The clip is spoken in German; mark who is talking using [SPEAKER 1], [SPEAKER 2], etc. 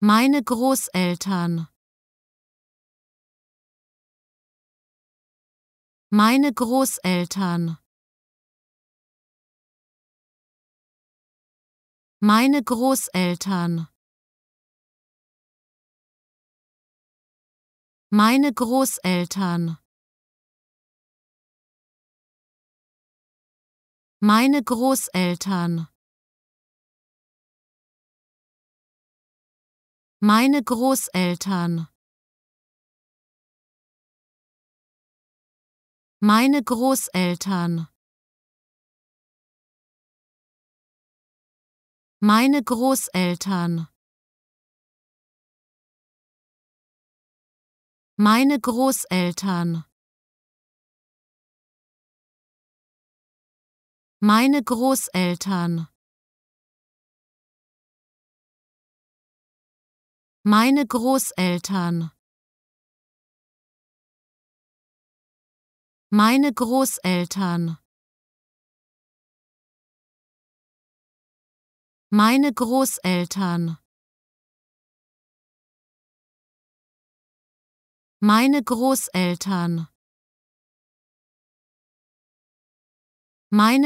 [SPEAKER 1] Meine Großeltern. Meine Großeltern. Meine Großeltern. Meine Großeltern. Meine Großeltern. Meine Großeltern. Meine Großeltern. Meine Großeltern. Meine Großeltern. Meine Großeltern. Meine Großeltern. Meine Großeltern. Meine Großeltern. Meine Großeltern. Meine